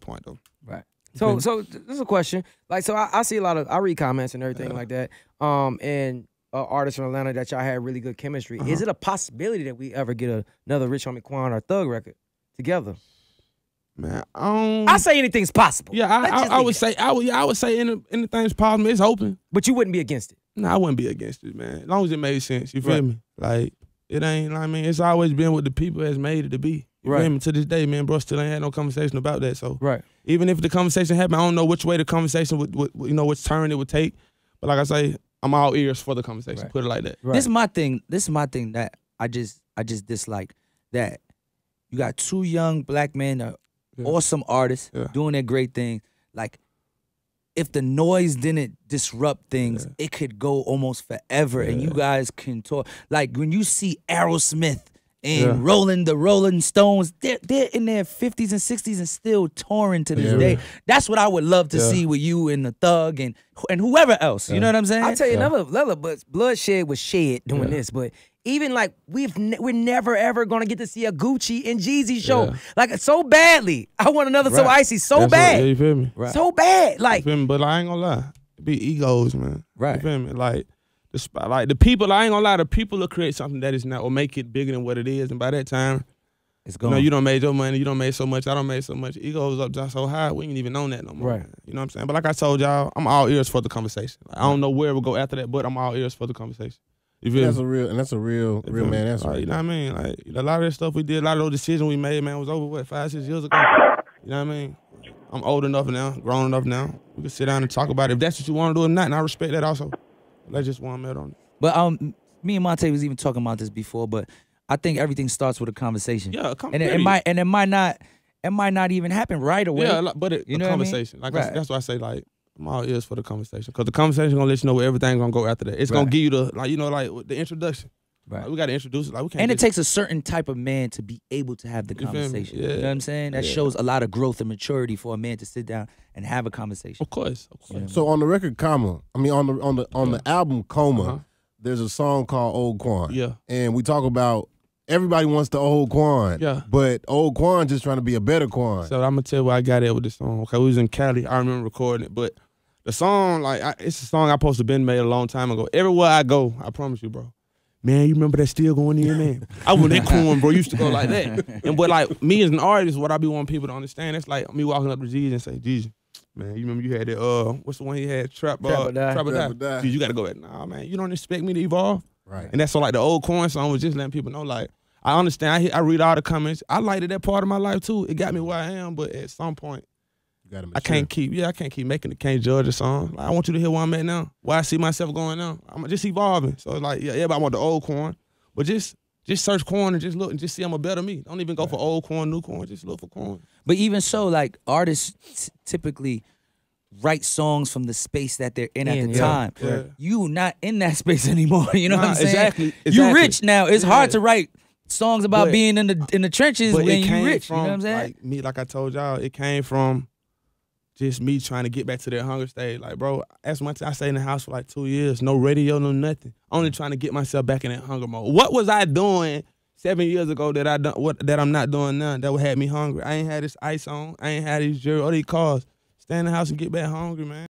point though. Right. So so this is a question. Like so I, I, see a lot of I read comments and everything yeah. like that. Um and uh, artists from Atlanta that y'all had really good chemistry. Uh -huh. Is uh-huh. it a possibility that we ever get a, another Rich Homie Quan or Thug record together? Man, um, I say anything's possible. Yeah, I, I, I would say I would yeah, I would say any, anything's possible. It's open. But you wouldn't be against it. No, nah, I wouldn't be against it, man. As long as it made sense, you feel right. me? Like it ain't. I mean, it's always been what the people has made it to be. You right. And to this day, man, bro, still ain't had no conversation about that. So right. even if the conversation happened, I don't know which way the conversation would, would you know, which turn it would take. But like I say, I'm all ears for the conversation. Right. Put it like that. Right. This is my thing. This is my thing that I just I just dislike that you got two young black men, uh, yeah. awesome artists, yeah. doing their great thing. Like if the noise didn't disrupt things, yeah. it could go almost forever, and you guys can talk. Like when you see Aerosmith and yeah. rolling the Rolling Stones. They're, they're in their 50s and 60s and still touring to this yeah. day. That's what I would love to yeah. see with you and the Thug and and whoever else. You know what I'm saying? I'll tell you another level, but bloodshed was shed doing this, but even like we've we're never ever gonna get to see a Gucci and Jeezy show yeah. like so badly. I want another right. so icy so bad. yeah, you feel me? Right. So bad, like. But I ain't gonna lie, be egos, man. Right. You feel me? Like the like the people. I ain't gonna lie, the people will create something that is not or make it bigger than what it is. And by that time, it's gone. You no, know, you don't made your money. You don't made so much. I don't make so much. Egos up just so high. We ain't even on that no more. Right. You know what I'm saying? But like I told y'all, I'm all ears for the conversation. Like, I don't know where it will go after that, but I'm all ears for the conversation. that's a real and that's a real real man. That's like, you know what I mean. Like a lot of that stuff we did, a lot of those decisions we made, man, was over what five six years ago. You know what I mean? I'm old enough now, grown enough now. We can sit down and talk about it if that's what you want to do or not, and I respect that also. That's just one medal on it. But um, me and Monte was even talking about this before, but I think everything starts with a conversation. Yeah, a conversation, and it, it, might and it might not it might not even happen right away. Yeah, but it, you know conversation. I mean? Like right. that's why I say like I'm all ears for the conversation because the conversation gonna let you know where everything's gonna go after that. It's right. gonna give you the like you know like the introduction. Right. Like, we got to introduce it. Like, we can't and it takes a certain type of man to be able to have the you conversation. Yeah. You know what I'm saying? That yeah. shows a lot of growth and maturity for a man to sit down and have a conversation. Of course. Of course. so on the record, comma. I mean on the on the on yeah. the album, coma. Uh -huh. There's a song called Old Quan. Yeah. And we talk about everybody wants the old Quan. Yeah. But old Quan just trying to be a better Quan. So I'm gonna tell you where I got it with this song. Okay, we was in Cali. I remember recording it, but the song like I, it's a song I supposed to been made a long time ago. Everywhere I go, I promise you, bro man, you remember that still going in, man? I was that corn, bro. Used to go like that. And but like me as an artist, what I be wanting people to understand, it's like me walking up to Jesus and say, Jesus, man, you remember you had that uh, what's the one he had? Trap, uh, trap or die. Trap or die. die. you gotta go at nah, man. You don't expect me to evolve. Right. And that's so like the old corn song was just letting people know like. I understand. I, I read all the comments. I liked it that part of my life too. It got me where I am, but at some point, I can't keep, yeah, I can't keep making the King Georgia song. Like, I want you to hear where I'm at now, where I see myself going now. I'm just evolving. So it's like, yeah, yeah, but I want the old corn, but just just search corn and just look and just see I'm a better me. Don't even go for old corn, new corn. Just look for corn. But even so, like artists typically write songs from the space that they're in, in at the yeah, time. Yeah. You not in that space anymore. You know nah, what I'm saying? Exactly, exactly. You rich now. It's yeah. hard to write songs about but, being in the in the trenches when you rich. From, you know what I'm saying? Like me, like I told y'all, it came from just me trying to get back to that hunger stage. Like, bro, that's my I stayed in the house for like two years, no radio, no nothing. Only mm. trying to get myself back in that hunger mode. What was I doing seven years ago that I done, what that I'm not doing now that would have me hungry? I ain't had this ice on, I ain't had these jewelry or these cars. Stay in the house and get back hungry, man.